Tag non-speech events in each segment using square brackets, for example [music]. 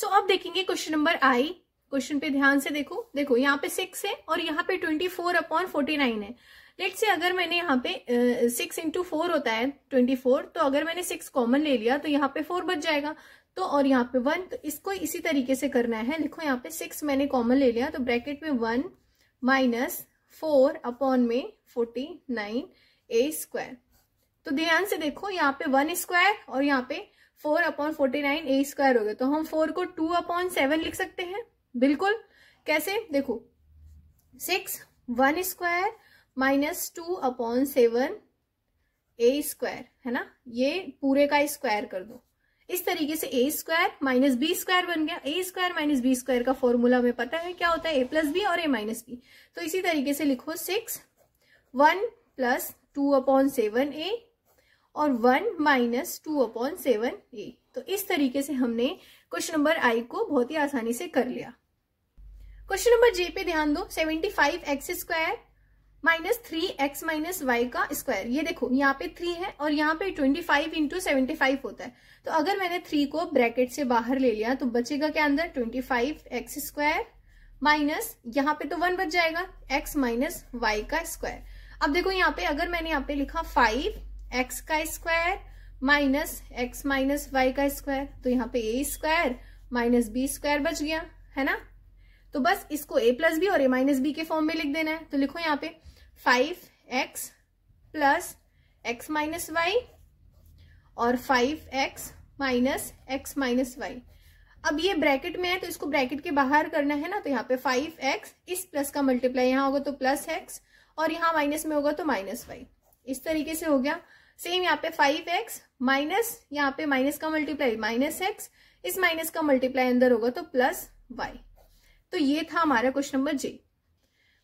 सो so, अब देखेंगे question number आई question पे ध्यान से देखो देखो यहाँ पे सिक्स है और यहाँ पे twenty four upon forty nine है लेट से अगर मैंने यहाँ पे सिक्स इंटू फोर होता है ट्वेंटी फोर तो अगर मैंने सिक्स कॉमन ले लिया तो यहाँ पे फोर बच जाएगा तो और यहाँ पे वन तो इसको इसी तरीके से करना है लिखो यहाँ पे सिक्स मैंने कॉमन ले लिया तो ब्रैकेट में वन माइनस फोर अपॉन में फोर्टी नाइन ए स्क्वायर तो ध्यान से देखो यहाँ पे वन स्क्वायर और यहाँ पे four upon forty nine a square हो गया तो हम फोर को टू अपॉन सेवन लिख सकते हैं बिल्कुल कैसे देखो six one square minus two upon seven a square है ना ये पूरे का स्क्वायर कर दो इस तरीके से a square minus b square बन गया a square minus b square का फॉर्मूला हमें पता है क्या होता है ए प्लस बी और ए माइनस बी तो इसी तरीके से लिखो six one plus two upon seven a और one minus two upon seven a तो इस तरीके से हमने क्वेश्चन नंबर आई को बहुत ही आसानी से कर लिया क्वेश्चन नंबर जे पे ध्यान दो seventy five x square minus three x minus y का स्क्वायर ये देखो यहाँ पे थ्री है और यहाँ पे twenty five into seventy five होता है तो अगर मैंने थ्री को ब्रैकेट से बाहर ले लिया तो बचेगा क्या अंदर twenty five x square minus यहाँ पे तो वन बच जाएगा एक्स माइनस वाई का स्क्वायर अब देखो यहाँ पे अगर मैंने यहाँ पे लिखा फाइव एक्स का square minus x minus y का स्क्वायर तो यहाँ पे a square minus b square बच गया है ना तो बस इसको ए प्लस बी और ए माइनस बी के फॉर्म में लिख देना है तो लिखो यहाँ पे five x plus x minus y और five x minus x minus y अब ये ब्रैकेट में है तो इसको ब्रैकेट के बाहर करना है ना तो यहाँ पे फाइव एक्स इस प्लस का मल्टीप्लाई यहाँ होगा तो प्लस एक्स और यहाँ माइनस में होगा तो माइनस वाई इस तरीके से हो गया सेम यहाँ पे फाइव एक्स माइनस यहाँ पे माइनस का मल्टीप्लाई माइनस एक्स इस माइनस का मल्टीप्लाई अंदर होगा तो प्लस वाई तो ये था हमारा question number J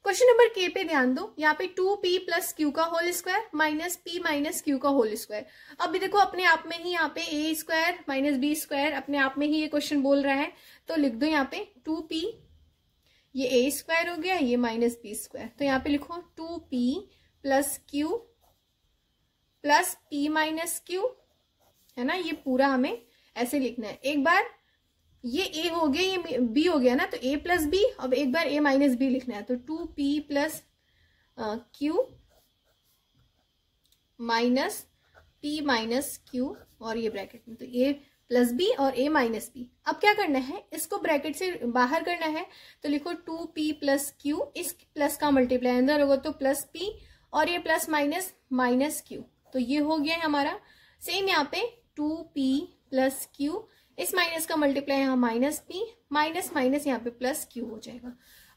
question number K पे ध्यान दो यहाँ पे टू पी प्लस क्यू का whole square minus p minus q का होल स्क्वायर अब देखो अपने आप में ही यहाँ पे a square minus b square अपने आप में ही ये क्वेश्चन बोल रहा है तो लिख दो यहाँ पे टू पी ये ए स्क्वायर हो गया ये माइनस बी स्क्वायर तो यहाँ पे लिखो two p plus q plus p minus q है ना ये पूरा हमें ऐसे लिखना है एक बार ये ए हो गया ये बी हो गया ना तो ए प्लस बी अब एक बार ए माइनस बी लिखना है तो two p plus q minus p minus q और ये ब्रैकेट में तो ए प्लस बी और ए माइनस बी अब क्या करना है इसको ब्रैकेट से बाहर करना है तो लिखो टू पी प्लस क्यू इस प्लस का मल्टीप्लाई अंदर होगा तो प्लस पी और ये प्लस माइनस माइनस क्यू तो ये हो गया है हमारा सेम यहाँ पे टू पी प्लस क्यू इस माइनस का मल्टीप्लाई यहाँ माइनस पी माइनस माइनस यहाँ पे प्लस क्यू हो जाएगा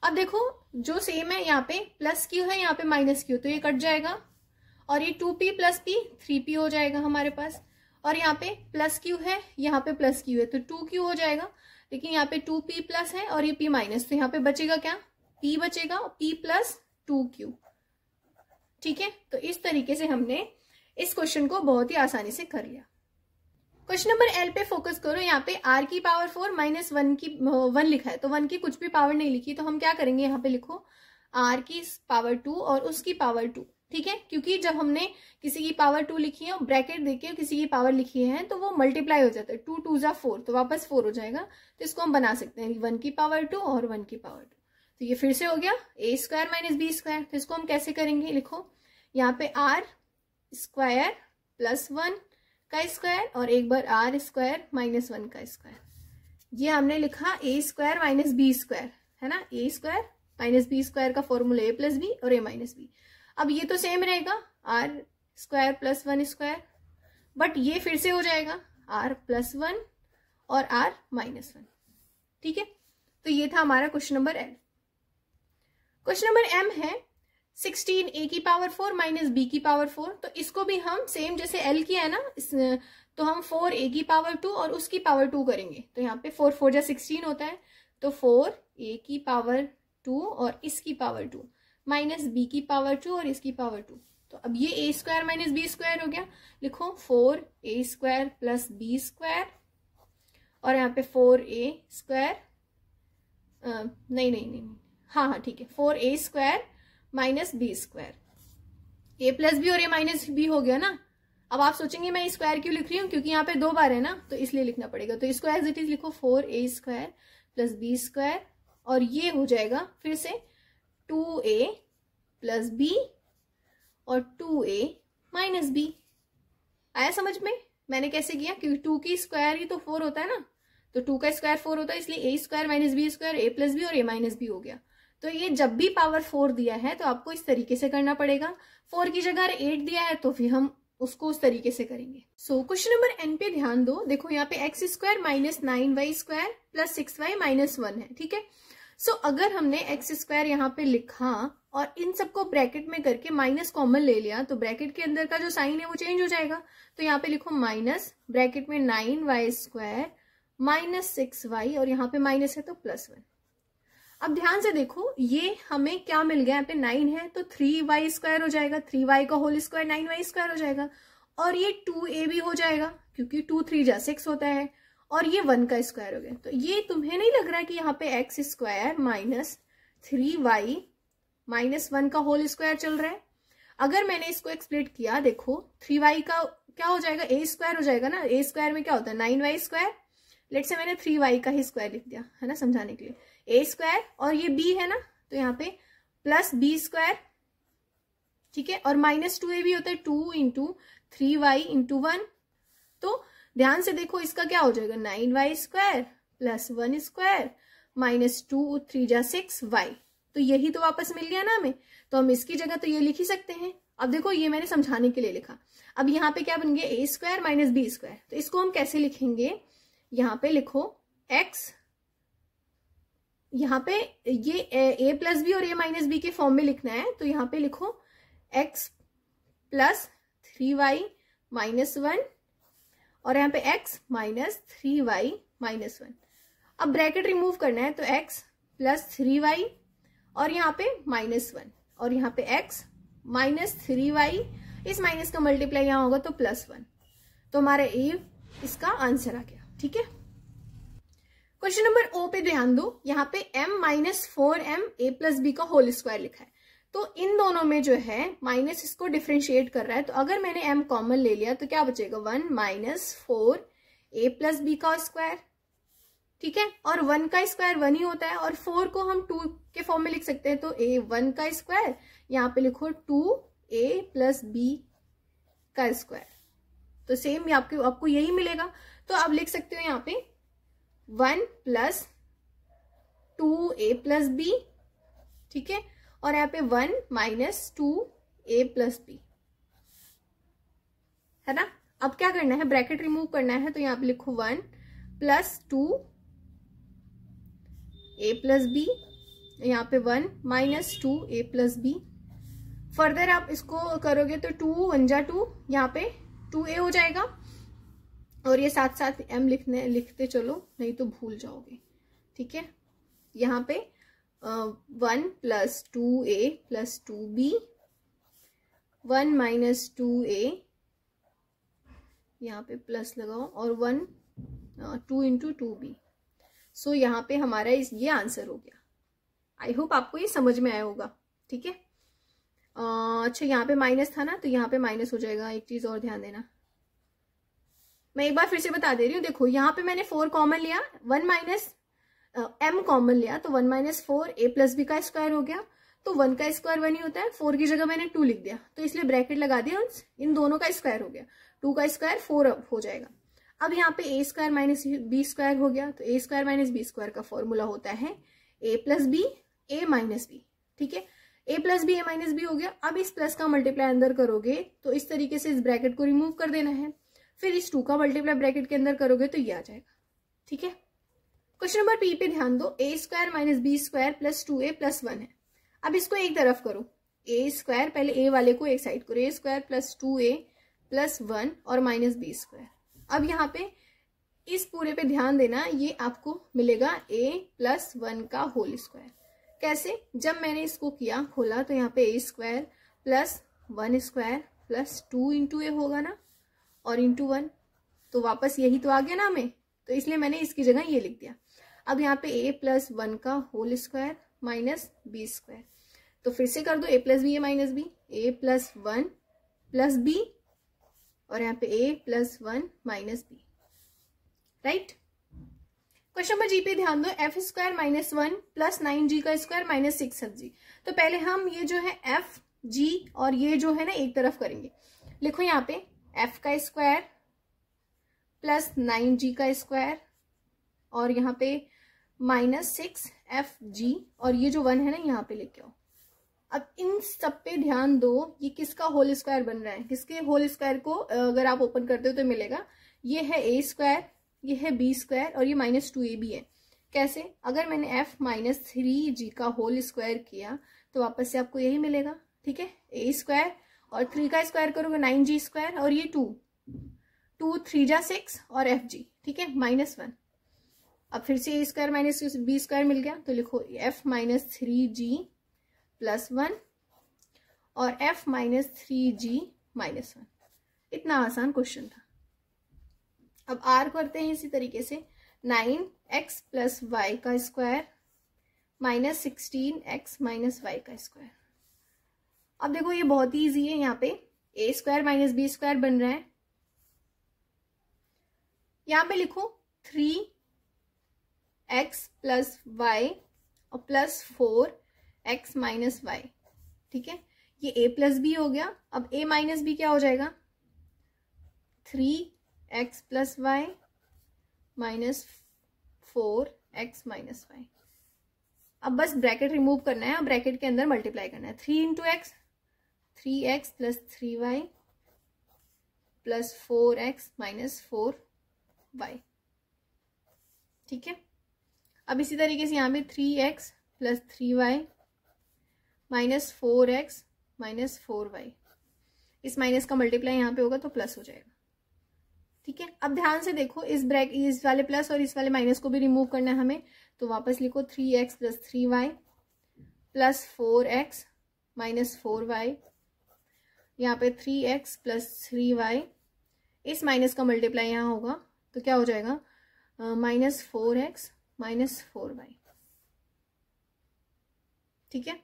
अब देखो जो सेम है यहाँ पे प्लस क्यू है यहाँ पे माइनस क्यू तो ये कट जाएगा और ये two p plus p three p हो जाएगा हमारे पास और यहाँ पे प्लस क्यू है यहाँ पे प्लस क्यू है तो टू क्यू हो जाएगा लेकिन यहाँ पे टू पी प्लस है और ये पी माइनस तो यहाँ पे बचेगा क्या पी बचेगा पी प्लस टू क्यू ठीक है तो इस तरीके से हमने इस क्वेश्चन को बहुत ही आसानी से कर लिया क्वेश्चन नंबर एल पे फोकस करो यहाँ पे आर की पावर फोर माइनस वन की वन लिखा है तो वन की कुछ भी पावर नहीं लिखी तो हम क्या करेंगे यहाँ पे लिखो आर की पावर टू और उसकी पावर टू ठीक है क्योंकि जब हमने किसी की पावर टू लिखी है और ब्रैकेट देके किसी की पावर लिखी है तो वो मल्टीप्लाई हो जाता है टू टू जा फोर तो वापस फोर हो जाएगा तो इसको हम बना सकते हैं वन की पावर टू और वन की पावर टू तो ये फिर से हो गया a square minus b square तो इसको हम कैसे करेंगे लिखो यहाँ पे आर स्क्वायर प्लस वन का स्क्वायर और एक बार आर स्क्वायर माइनस वन का स्क्वायर ये हमने लिखा a square minus b square है ना a square minus b square का फॉर्मूला ए प्लस बी और ए माइनस बी अब ये तो सेम रहेगा r square plus one square but ये फिर से हो जाएगा आर प्लस वन और आर माइनस वन ठीक है तो ये था हमारा question number L question number M है सिक्सटीन ए की पावर फोर माइनस बी की पावर फोर तो इसको भी हम सेम जैसे एल की है ना तो हम फोर ए की पावर टू और उसकी पावर टू करेंगे तो यहाँ पे फोर फोर जा सिक्सटीन होता है तो फोर ए की पावर टू और इसकी पावर टू माइनस बी की पावर टू और इसकी पावर टू तो अब ये a square minus b square हो गया लिखो four a square plus b square और यहाँ पे फोर ए स्क्वायर नहीं नहीं नहीं हाँ हाँ ठीक है four a square minus b square a plus b और ए माइनस बी हो गया ना अब आप सोचेंगे मैं स्क्वायर क्यों लिख रही हूँ क्योंकि यहाँ पे दो बार है ना तो इसलिए लिखना पड़ेगा तो इसको एज इट इज लिखो four a square plus b square और ये हो जाएगा फिर से टू ए प्लस बी और टू ए माइनस बी आया समझ में मैंने कैसे किया क्योंकि टू की स्क्वायर ही तो फोर होता है ना तो टू का स्क्वायर फोर होता है इसलिए a square minus b square a plus b और ए माइनस बी हो गया तो ये जब भी पावर फोर दिया है तो आपको इस तरीके से करना पड़ेगा फोर की जगह अगर एट दिया है तो फिर हम उसको उस तरीके से करेंगे सो क्वेश्चन नंबर एन पे ध्यान दो देखो यहाँ पे x square minus nine y square plus six y minus one है ठीक है सो so, अगर हमने एक्स स्क्वायर यहाँ पे लिखा और इन सबको ब्रैकेट में करके माइनस कॉमन ले लिया तो ब्रैकेट के अंदर का जो साइन है वो चेंज हो जाएगा तो यहाँ पे लिखो माइनस ब्रैकेट में nine y square minus six y और यहाँ पे माइनस है तो प्लस वन अब ध्यान से देखो ये हमें क्या मिल गया यहाँ पे नाइन है तो थ्री वाई स्क्वायर हो जाएगा थ्री वाई का whole square nine y square हो जाएगा और ये टू ए भी हो जाएगा क्योंकि टू थ्री जा सिक्स होता है और ये वन का स्क्वायर हो गया तो ये तुम्हें नहीं लग रहा है कि यहाँ पे x square minus three y minus one का होल स्क्वायर चल रहा है अगर मैंने इसको एक्सप्लेट किया देखो थ्री वाई का क्या हो जाएगा ए स्क्वायर हो जाएगा ना ए स्क्वायर में क्या होता है नाइन वाई स्क्वायर लेट से मैंने थ्री वाई का ही स्क्वायर लिख दिया है ना समझाने के लिए ए स्क्वायर और ये बी है ना तो यहाँ पे प्लस बी स्क्वायर ठीक है और माइनस टू ए भी होता है two into three y into one तो ध्यान से देखो इसका क्या हो जाएगा nine y square plus one square minus two three जा सिक्स वाई तो यही तो वापस मिल गया ना हमें तो हम इसकी जगह तो ये लिख ही सकते हैं अब देखो ये मैंने समझाने के लिए लिखा अब यहाँ पे क्या बन गया a square minus b square तो इसको हम कैसे लिखेंगे यहां पे लिखो एक्स यहां पे ये ए प्लस बी और a माइनस बी के फॉर्म में लिखना है तो यहां पे लिखो x plus three y minus one और यहां पे x minus three y minus one अब ब्रैकेट रिमूव करना है तो एक्स प्लस थ्री वाई और यहां पे माइनस वन और यहां पे एक्स माइनस थ्री वाई इस माइनस का मल्टीप्लाई यहां होगा तो प्लस वन तो हमारा ए इसका आंसर आ गया ठीक है क्वेश्चन नंबर ओ पे ध्यान दो यहाँ पे m minus four m a plus b का होल स्क्वायर लिखा है तो इन दोनों में जो है माइनस इसको डिफ्रेंशिएट कर रहा है तो अगर मैंने m कॉमन ले लिया तो क्या बचेगा one minus four a plus b का स्क्वायर ठीक है और वन का स्क्वायर वन ही होता है और फोर को हम टू के फॉर्म में लिख सकते हैं तो ए वन का स्क्वायर यहाँ पे लिखो टू ए प्लस बी का स्क्वायर तो सेम आपके आपको यही मिलेगा तो आप लिख सकते हो यहाँ पे one plus two a plus b ठीक है और यहाँ पे one minus two a plus b है ना अब क्या करना है ब्रैकेट रिमूव करना है तो यहाँ पे लिखो one plus two a plus b यहाँ पे one minus two a plus b further आप इसको करोगे तो टू वन जा टू यहाँ पे टू ए हो जाएगा और ये साथ साथ एम लिखने लिखते चलो नहीं तो भूल जाओगे ठीक है यहाँ पे one plus two a plus two b one minus two a यहाँ पे प्लस लगाओ और one two into two b so यहाँ पे हमारा इस ये आंसर हो गया आई होप आपको ये समझ में आया होगा ठीक है अच्छा यहाँ पे माइनस था ना तो यहाँ पे माइनस हो जाएगा एक चीज़ और ध्यान देना मैं एक बार फिर से बता दे रही हूँ देखो यहाँ पे मैंने फोर कॉमन लिया वन माइनस एम कॉमन लिया तो one minus four a plus b का स्क्वायर हो गया तो वन का स्क्वायर वन ही होता है फोर की जगह मैंने टू लिख दिया तो इसलिए ब्रैकेट लगा दिया इन दोनों का स्क्वायर हो गया टू का स्क्वायर फोर हो जाएगा अब यहाँ पे a square minus b square हो गया तो a square minus b square का फॉर्मूला होता है a plus b a minus b ठीक है a plus b a minus b हो गया अब इस प्लस का मल्टीप्लाई अंदर करोगे तो इस तरीके से इस ब्रैकेट को रिमूव कर देना है फिर इस टू का मल्टीप्लाई ब्रैकेट के अंदर करोगे तो ये आ जाएगा ठीक है क्वेश्चन नंबर पी पे ध्यान दो a square minus b square plus two a plus one है अब इसको एक तरफ करो ए स्क्वायर पहले ए वाले को एक साइड करो a square plus two a plus one और माइनस बी स्क्वायर अब यहाँ पे इस पूरे पे ध्यान देना ये आपको मिलेगा ए प्लस वन का होल स्क्वायर कैसे जब मैंने इसको किया खोला तो यहाँ पे a square plus one square plus two into a होगा ना और इंटू वन तो वापस यही तो आ गया ना हमें तो इसलिए मैंने इसकी जगह ये लिख दिया अब यहाँ पे ए प्लस वन का whole square minus b square तो फिर से कर दो a plus b a minus b a plus one plus b और यहाँ पे a plus one minus b right question number G पे ध्यान दो f square minus one plus nine g का square minus six f g तो पहले हम ये जो है एफ जी और ये जो है ना एक तरफ करेंगे लिखो यहाँ पे एफ का स्क्वायर प्लस नाइन जी का स्क्वायर और यहाँ पे माइनस सिक्स एफ जी और ये जो वन है ना यहाँ पे लेके आओ अब इन सब पे ध्यान दो ये किसका होल स्क्वायर बन रहा है किसके होल स्क्वायर को अगर आप ओपन करते हो तो मिलेगा ये है ए स्क्वायर ये है बी स्क्वायर और ये माइनस टू ए भी है कैसे अगर मैंने एफ माइनस थ्री जी का होल स्क्वायर किया तो वापस से आपको यही मिलेगा ठीक है ए स्क्वायर और थ्री का स्क्वायर करोगे नाइन जी स्क्वायर और ये टू टू थ्री जा सिक्स और एफ जी ठीक है माइनस वन अब फिर से a square minus b square मिल गया तो लिखो f minus three g plus one और f minus three g minus one इतना आसान क्वेश्चन था अब आर करते हैं इसी तरीके से नाइन एक्स प्लस वाई का square minus sixteen x minus y का स्क्वायर अब देखो ये बहुत ही ईजी है यहाँ पे a square minus b square बन रहा है यहां पे लिखो थ्री एक्स प्लस वाई और plus four x minus y ठीक है ये ए प्लस बी हो गया अब ए माइनस बी क्या हो जाएगा three x plus y minus four x minus y अब बस ब्रैकेट रिमूव करना है और ब्रैकेट के अंदर मल्टीप्लाई करना है three into x three x plus three y plus four x minus four y ठीक है अब इसी तरीके से यहाँ पे three x plus three y minus four x minus four y इस माइनस का मल्टीप्लाई यहाँ पे होगा तो प्लस हो जाएगा ठीक है अब ध्यान से देखो इस ब्रैक इस वाले प्लस और इस वाले माइनस को भी रिमूव करना है हमें तो वापस लिखो three x plus three y plus four x minus four y यहाँ पे three x plus three y इस माइनस का मल्टीप्लाई यहाँ होगा तो क्या हो जाएगा minus four x minus four y ठीक है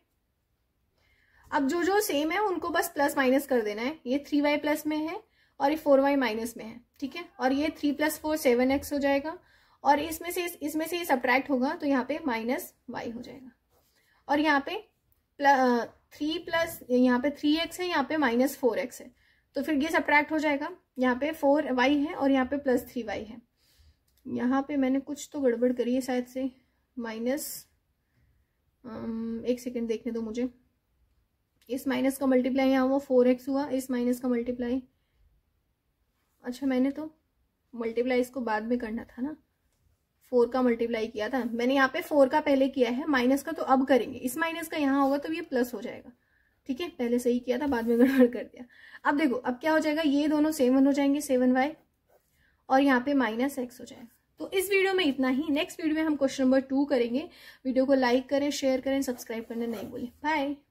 अब जो जो सेम है उनको बस प्लस माइनस कर देना है ये थ्री वाई प्लस में है और ये फोर वाई माइनस में है ठीक है और ये three plus four seven x हो जाएगा और इसमें से इसमें से ये सब्ट्रैक्ट होगा तो यहाँ पे माइनस वाई हो जाएगा और यहाँ पे थ्री प्लस यहाँ पे थ्री एक्स है यहाँ पे माइनस फोर एक्स है तो फिर ये सप्रैक्ट हो जाएगा यहाँ पे फोर वाई है और यहाँ पे प्लस थ्री वाई है यहाँ पे मैंने कुछ तो गड़बड़ करी है शायद से माइनस एक सेकेंड देखने दो मुझे इस माइनस का मल्टीप्लाई यहाँ हुआ फोर एक्स हुआ इस माइनस का मल्टीप्लाई अच्छा मैंने तो मल्टीप्लाई इसको बाद में करना था ना फोर का मल्टीप्लाई किया था मैंने यहाँ पे फोर का पहले किया है माइनस का तो अब करेंगे इस माइनस का यहाँ होगा तो ये प्लस हो जाएगा ठीक है पहले सही किया था बाद में [laughs] गड़बड़ कर दिया अब देखो अब क्या हो जाएगा ये दोनों सेवन हो जाएंगे सेवन वाई और यहाँ पे माइनस एक्स हो जाएगा तो इस वीडियो में इतना ही नेक्स्ट वीडियो में हम क्वेश्चन नंबर टू करेंगे वीडियो को लाइक करें शेयर करें सब्सक्राइब करने नहीं भूलें बाय